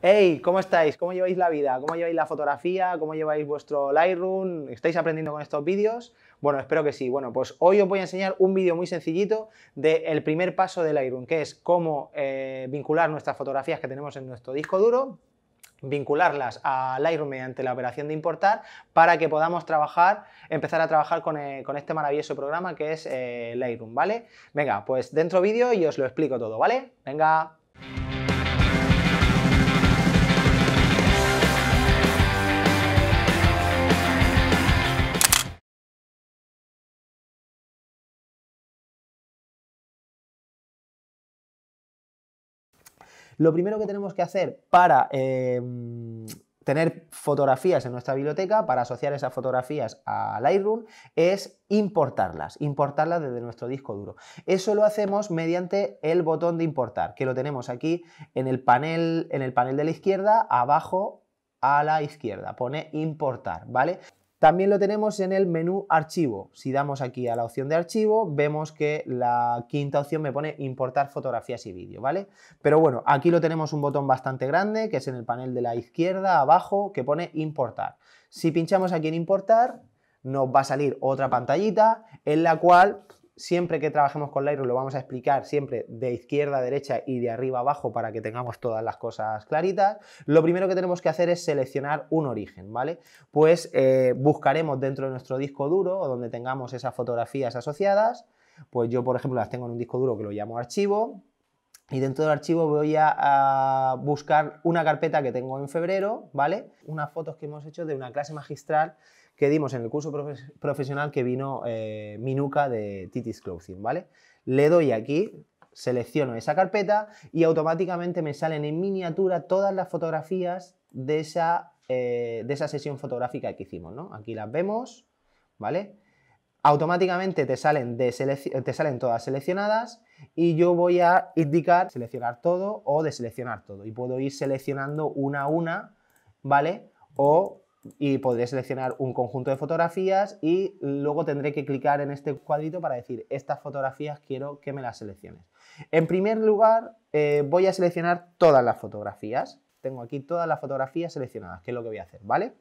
Hey, ¿cómo estáis? ¿Cómo lleváis la vida? ¿Cómo lleváis la fotografía? ¿Cómo lleváis vuestro Lightroom? ¿Estáis aprendiendo con estos vídeos? Bueno, espero que sí. Bueno, pues hoy os voy a enseñar un vídeo muy sencillito del primer paso de Lightroom, que es cómo eh, vincular nuestras fotografías que tenemos en nuestro disco duro vincularlas a Lightroom mediante la operación de importar para que podamos trabajar, empezar a trabajar con, eh, este maravilloso programa que es eh, Lightroom, ¿vale? Venga, pues dentro vídeo y os lo explico todo, ¿vale? Venga. Lo primero que tenemos que hacer para eh, tener fotografías en nuestra biblioteca, para asociar esas fotografías a Lightroom, es importarlas, importarlas desde nuestro disco duro. Eso lo hacemos mediante el botón de importar, que lo tenemos aquí en el panel, en el panel de la izquierda, abajo a la izquierda, pone importar, ¿vale? También lo tenemos en el menú archivo. Si damos aquí a la opción de archivo, vemos que la quinta opción me pone importar fotografías y vídeo, ¿vale? Pero bueno, aquí lo tenemos un botón bastante grande, que es en el panel de la izquierda, abajo, que pone importar. Si pinchamos aquí en importar, nos va a salir otra pantallita en la cual Siempre que trabajemos con Lightroom lo vamos a explicar siempre de izquierda a derecha y de arriba a abajo para que tengamos todas las cosas claritas. Lo primero que tenemos que hacer es seleccionar un origen, ¿vale? Pues eh, buscaremos dentro de nuestro disco duro o donde tengamos esas fotografías asociadas. Pues yo, por ejemplo, las tengo en un disco duro que lo llamo archivo y dentro del archivo voy a, buscar una carpeta que tengo en febrero, ¿vale? Unas fotos que hemos hecho de una clase magistral que dimos en el curso profesional que vino eh, Minuca de Titis Clothing, ¿vale? Le doy aquí, selecciono esa carpeta y automáticamente me salen en miniatura todas las fotografías de esa, eh, de esa sesión fotográfica que hicimos, ¿no? Aquí las vemos, ¿vale? automáticamente te salen, te salen todas seleccionadas y yo voy a indicar seleccionar todo o deseleccionar todo. Y puedo ir seleccionando una a una, ¿vale? O y podré seleccionar un conjunto de fotografías y luego tendré que clicar en este cuadrito para decir estas fotografías quiero que me las selecciones. En primer lugar eh, voy a seleccionar todas las fotografías. Tengo aquí todas las fotografías seleccionadas, que es lo que voy a hacer, ¿vale?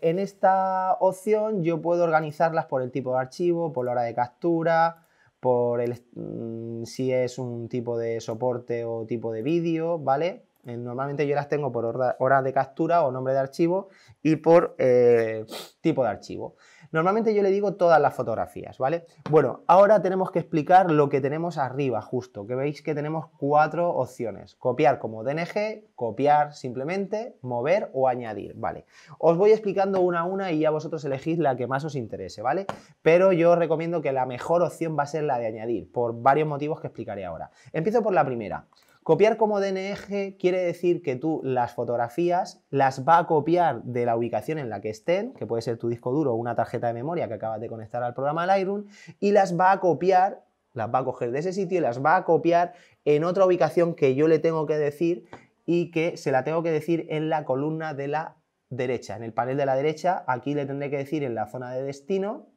En esta opción yo puedo organizarlas por el tipo de archivo, por la hora de captura, por el, mm, si es un tipo de soporte o tipo de vídeo, ¿vale? Eh, normalmente yo las tengo por hora, de captura o nombre de archivo y por eh, tipo de archivo. Normalmente yo le digo todas las fotografías, ¿vale? Bueno, ahora tenemos que explicar lo que tenemos arriba justo, que veis que tenemos cuatro opciones. Copiar como DNG, copiar simplemente, mover o añadir, ¿vale? Os voy explicando una a una y ya vosotros elegís la que más os interese, ¿vale? Pero yo os recomiendo que la mejor opción va a ser la de añadir, por varios motivos que explicaré ahora. Empiezo por la primera. Copiar como DNG quiere decir que tú las fotografías las va a copiar de la ubicación en la que estén, que puede ser tu disco duro o una tarjeta de memoria que acabas de conectar al programa Lightroom, y las va a copiar, las va a coger de ese sitio y las va a copiar en otra ubicación que yo le tengo que decir y que se la tengo que decir en la columna de la derecha, en el panel de la derecha, aquí le tendré que decir en la zona de destino,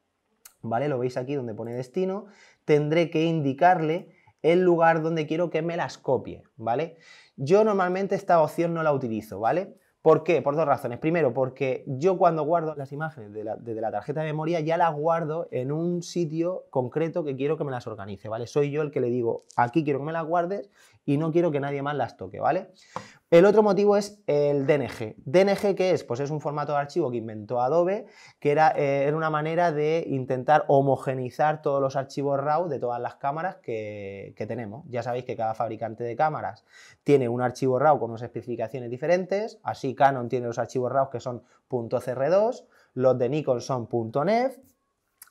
¿vale? Lo veis aquí donde pone destino, tendré que indicarle el lugar donde quiero que me las copie, ¿vale? Yo normalmente esta opción no la utilizo, ¿vale? ¿Por qué? Por dos razones. Primero, porque yo cuando guardo las imágenes de la tarjeta de memoria ya las guardo en un sitio concreto que quiero que me las organice, ¿vale? Soy yo el que le digo, aquí quiero que me las guardes y no quiero que nadie más las toque, ¿vale? El otro motivo es el DNG. ¿DNG qué es? Pues es un formato de archivo que inventó Adobe, que era, eh, una manera de intentar homogenizar todos los archivos RAW de todas las cámaras que, tenemos. Ya sabéis que cada fabricante de cámaras tiene un archivo RAW con unas especificaciones diferentes, así Canon tiene los archivos RAW que son .cr2, los de Nikon son .nef,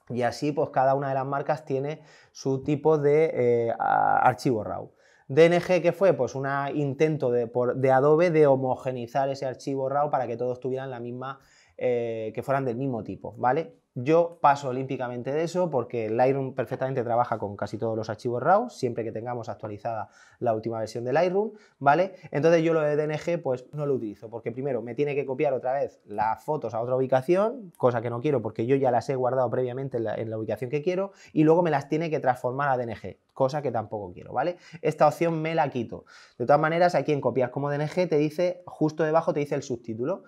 y así pues cada una de las marcas tiene su tipo de eh, archivo RAW. DNG, ¿qué fue? Pues un intento de, Adobe de homogenizar ese archivo RAW para que todos tuvieran la misma, eh, que fueran del mismo tipo, ¿vale? Yo paso olímpicamente de eso porque Lightroom perfectamente trabaja con casi todos los archivos RAW, siempre que tengamos actualizada la última versión de Lightroom, ¿vale? Entonces yo lo de DNG pues no lo utilizo porque primero me tiene que copiar otra vez las fotos a otra ubicación, cosa que no quiero porque yo ya las he guardado previamente en la, ubicación que quiero, y luego me las tiene que transformar a DNG, cosa que tampoco quiero, ¿vale? Esta opción me la quito. De todas maneras, aquí en copias como DNG te dice, justo debajo te dice el subtítulo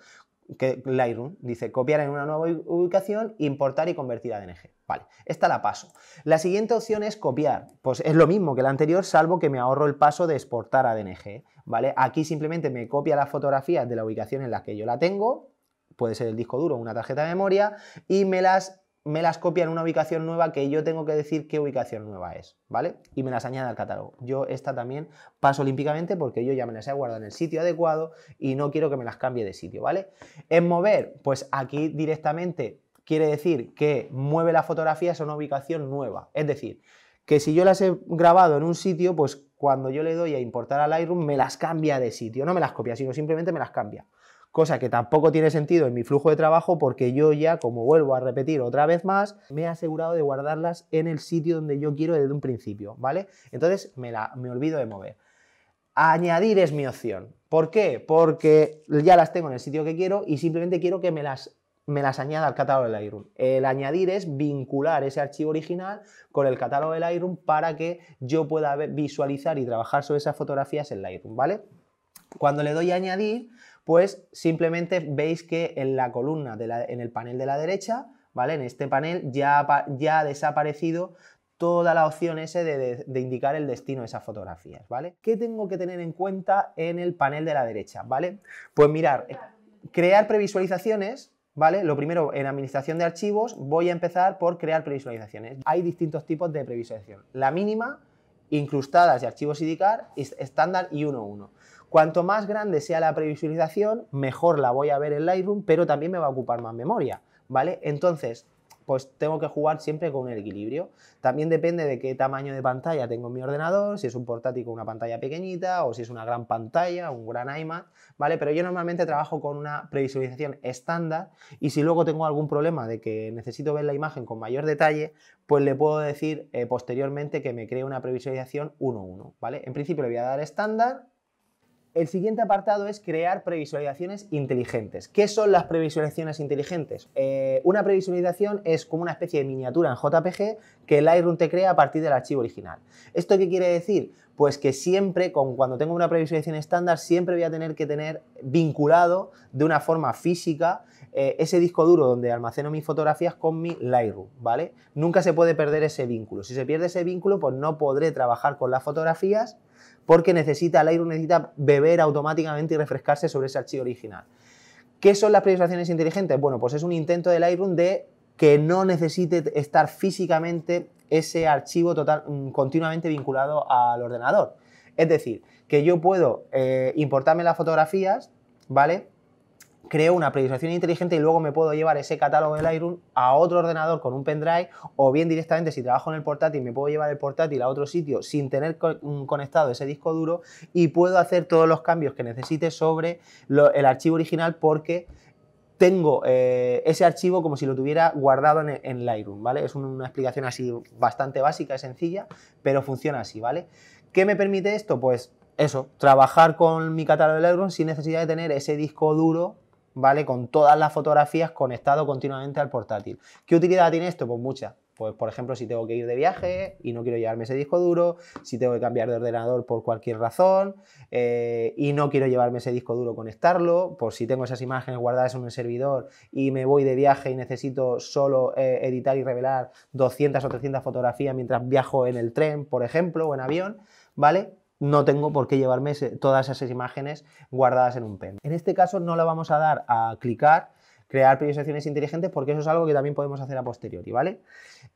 que Lightroom dice copiar en una nueva ubicación, importar y convertir a DNG. Vale, esta la paso. La siguiente opción es copiar. Pues es lo mismo que la anterior, salvo que me ahorro el paso de exportar a DNG. ¿vale? Aquí simplemente me copia las fotografías de la ubicación en la que yo la tengo, puede ser el disco duro o una tarjeta de memoria, y me las me las copia en una ubicación nueva que yo tengo que decir qué ubicación nueva es, ¿vale? Y me las añade al catálogo. Yo esta también paso olímpicamente porque yo ya me las he guardado en el sitio adecuado y no quiero que me las cambie de sitio, ¿vale? En mover, pues aquí directamente quiere decir que mueve las fotografías a una ubicación nueva. Es decir, que si yo las he grabado en un sitio, pues cuando yo le doy a importar al Lightroom me las cambia de sitio, no me las copia, sino simplemente me las cambia cosa que tampoco tiene sentido en mi flujo de trabajo porque yo ya, como vuelvo a repetir otra vez más, me he asegurado de guardarlas en el sitio donde yo quiero desde un principio, ¿vale? Entonces me, olvido de mover. Añadir es mi opción. ¿Por qué? Porque ya las tengo en el sitio que quiero y simplemente quiero que me las me las añada al catálogo de Lightroom. El añadir es vincular ese archivo original con el catálogo de Lightroom para que yo pueda visualizar y trabajar sobre esas fotografías en Lightroom, ¿vale? Cuando le doy a añadir, pues simplemente veis que en la columna, en el panel de la derecha, En este panel ya, ha desaparecido toda la opción ese de, indicar el destino de esas fotografías, ¿Qué tengo que tener en cuenta en el panel de la derecha, ¿vale? Pues mirar, crear previsualizaciones, ¿vale? Lo primero, en administración de archivos voy a empezar por crear previsualizaciones. Hay distintos tipos de previsualización. La mínima, incrustadas de archivos indicar, estándar y 1.1. Cuanto más grande sea la previsualización, mejor la voy a ver en Lightroom, pero también me va a ocupar más memoria, ¿vale? Entonces, pues tengo que jugar siempre con el equilibrio. También depende de qué tamaño de pantalla tengo en mi ordenador, si es un portátil con una pantalla pequeñita o si es una gran pantalla, un gran iMac, ¿vale? Pero yo normalmente trabajo con una previsualización estándar y si luego tengo algún problema de que necesito ver la imagen con mayor detalle, pues le puedo decir eh, posteriormente que me cree una previsualización 1.1, ¿vale? En principio le voy a dar estándar el siguiente apartado es crear previsualizaciones inteligentes. ¿Qué son las previsualizaciones inteligentes? Eh, una previsualización es como una especie de miniatura en JPG que Lightroom te crea a partir del archivo original. ¿Esto qué quiere decir? Pues que siempre, con, cuando tengo una previsualización estándar, siempre voy a tener que tener vinculado de una forma física eh, ese disco duro donde almaceno mis fotografías con mi Lightroom, ¿vale? Nunca se puede perder ese vínculo. Si se pierde ese vínculo, pues no podré trabajar con las fotografías porque necesita, Lightroom necesita beber automáticamente y refrescarse sobre ese archivo original. ¿Qué son las priorizaciones inteligentes? Bueno, pues es un intento del Lightroom de que no necesite estar físicamente ese archivo total, mm, continuamente vinculado al ordenador. Es decir, que yo puedo eh, importarme las fotografías, ¿vale? creo una previsualización inteligente y luego me puedo llevar ese catálogo del Lightroom a otro ordenador con un pendrive o bien directamente si trabajo en el portátil me puedo llevar el portátil a otro sitio sin tener conectado ese disco duro y puedo hacer todos los cambios que necesite sobre el archivo original porque tengo eh, ese archivo como si lo tuviera guardado en, en Lightroom, ¿vale? Es una explicación así bastante básica y sencilla, pero funciona así, ¿vale? ¿Qué me permite esto? Pues eso, trabajar con mi catálogo de Lightroom sin necesidad de tener ese disco duro ¿vale? Con todas las fotografías conectado continuamente al portátil. ¿Qué utilidad tiene esto? Pues mucha. Pues, por ejemplo, si tengo que ir de viaje y no quiero llevarme ese disco duro, si tengo que cambiar de ordenador por cualquier razón eh, y no quiero llevarme ese disco duro, conectarlo, por pues si tengo esas imágenes guardadas en un servidor y me voy de viaje y necesito solo eh, editar y revelar 200 o 300 fotografías mientras viajo en el tren, por ejemplo, o en avión, ¿vale? no tengo por qué llevarme todas esas imágenes guardadas en un pen. En este caso no la vamos a dar a clicar, crear priorizaciones inteligentes, porque eso es algo que también podemos hacer a posteriori, ¿vale?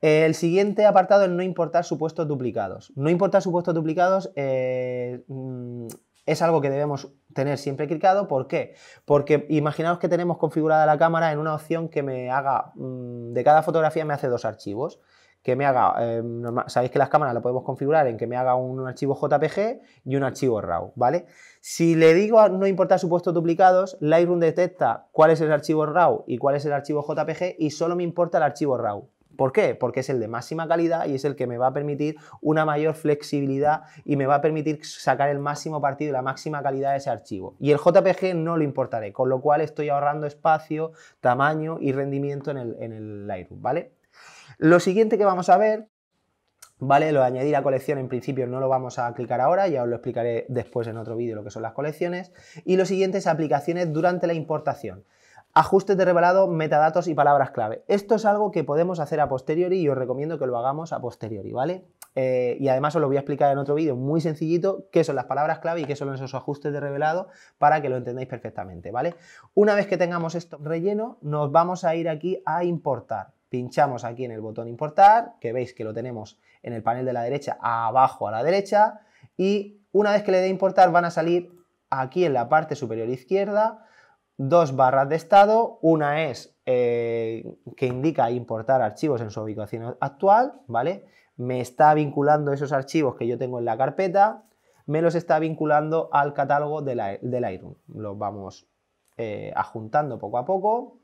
El siguiente apartado es no importar supuestos duplicados. No importar supuestos duplicados eh, mm, es algo que debemos tener siempre clicado. ¿Por qué? Porque imaginaos que tenemos configurada la cámara en una opción que me haga, mm, de cada fotografía me hace dos archivos que me haga, em, sabéis que las cámaras lo podemos configurar en que me haga un, archivo JPG y un archivo RAW, ¿vale? Si le digo no importar supuestos duplicados, Lightroom detecta cuál es el archivo RAW y cuál es el archivo JPG y solo me importa el archivo RAW. ¿Por qué? Porque es el de máxima calidad y es el que me va a permitir una mayor flexibilidad y me va a permitir sacar el máximo partido y la máxima calidad de ese archivo. Y el JPG no lo importaré, con lo cual estoy ahorrando espacio, tamaño y rendimiento en el, en el Lightroom, ¿vale? Lo siguiente que vamos a ver, ¿vale? Lo de añadir a colección en principio no lo vamos a clicar ahora, ya os lo explicaré después en otro vídeo lo que son las colecciones. Y lo siguiente es aplicaciones durante la importación. Ajustes de revelado, metadatos y palabras clave. Esto es algo que podemos hacer a posteriori y os recomiendo que lo hagamos a posteriori, ¿vale? Eh, y además os lo voy a explicar en otro vídeo muy sencillito qué son las palabras clave y qué son esos ajustes de revelado para que lo entendáis perfectamente, ¿vale? Una vez que tengamos esto relleno, nos vamos a ir aquí a importar pinchamos aquí en el botón importar, que veis que lo tenemos en el panel de la derecha, abajo a la derecha, y una vez que le dé importar van a salir aquí en la parte superior izquierda dos barras de estado, una es eh, que indica importar archivos en su ubicación actual, ¿vale? Me está vinculando esos archivos que yo tengo en la carpeta, me los está vinculando al catálogo de del Lightroom. Los vamos eh, ajuntando poco a poco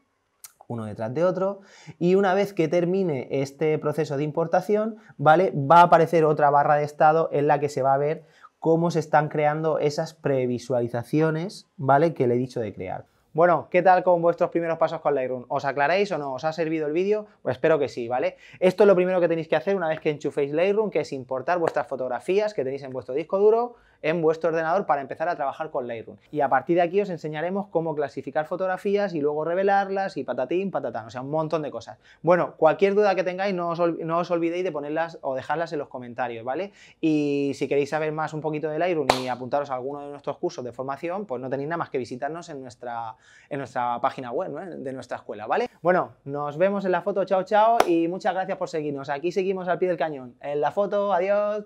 uno detrás de otro. Y una vez que termine este proceso de importación, ¿vale? Va a aparecer otra barra de estado en la que se va a ver cómo se están creando esas previsualizaciones, ¿vale? Que le he dicho de crear. Bueno, ¿qué tal con vuestros primeros pasos con Lightroom? ¿Os aclaráis o no? ¿Os ha servido el vídeo? Pues espero que sí, ¿vale? Esto es lo primero que tenéis que hacer una vez que enchuféis Lightroom, que es importar vuestras fotografías que tenéis en vuestro disco duro, en vuestro ordenador para empezar a trabajar con Lightroom. Y a partir de aquí os enseñaremos cómo clasificar fotografías y luego revelarlas y patatín, patatán, o sea, un montón de cosas. Bueno, cualquier duda que tengáis no os, no os olvidéis de ponerlas o dejarlas en los comentarios, ¿vale? Y si queréis saber más un poquito de Lightroom y apuntaros a alguno de nuestros cursos de formación, pues no tenéis nada más que visitarnos en nuestra, en nuestra página web de nuestra escuela, ¿vale? Bueno, nos vemos en la foto, chao, chao, y muchas gracias por seguirnos. Aquí seguimos al pie del cañón. En la foto, adiós.